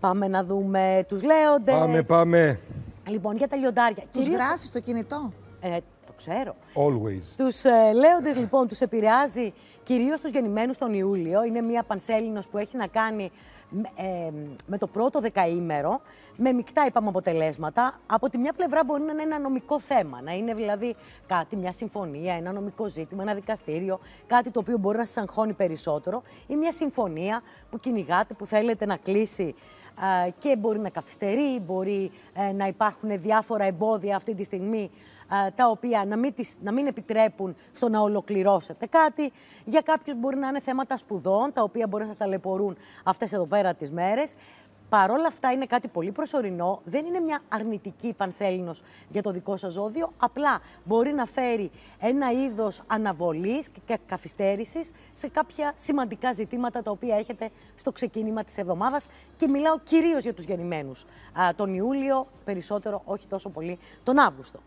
Πάμε να δούμε τους λέοντες. Πάμε, πάμε. Λοιπόν, για τα λιοντάρια. Τους Κυρίως... γράφεις στο κινητό. Ε, το ξέρω. Always. Τους ε, λέοντες λοιπόν τους επηρεάζει κυρίως τους γεννημένους τον Ιούλιο. Είναι μια πανσέλινος που έχει να κάνει ε, με το πρώτο δεκαήμερο, με μεικτά είπαμε αποτελέσματα. Από τη μια πλευρά μπορεί να είναι ένα νομικό θέμα, να είναι δηλαδή κάτι, μια συμφωνία, ένα νομικό ζήτημα, ένα δικαστήριο, κάτι το οποίο μπορεί να σας αγχώνει περισσότερο ή μια συμφωνία που κυνηγάτε, που θέλετε να κλείσει και μπορεί να καθυστερεί, μπορεί ε, να υπάρχουν διάφορα εμπόδια αυτή τη στιγμή τα οποία να μην, επιτρέπουν στο να ολοκληρώσετε κάτι. Για κάποιους μπορεί να είναι θέματα σπουδών, τα οποία μπορεί να σας ταλαιπωρούν αυτές εδώ πέρα τις μέρες. Παρόλα αυτά είναι κάτι πολύ προσωρινό, δεν είναι μια αρνητική πανσέλινος για το δικό σας ζώδιο, απλά μπορεί να φέρει ένα είδος αναβολής και καθυστέρησης σε κάποια σημαντικά ζητήματα τα οποία έχετε στο ξεκίνημα της εβδομάδας και μιλάω κυρίως για τους γεννημένους τον Ιούλιο, περισσότερο όχι τόσο πολύ τον Αύγουστο.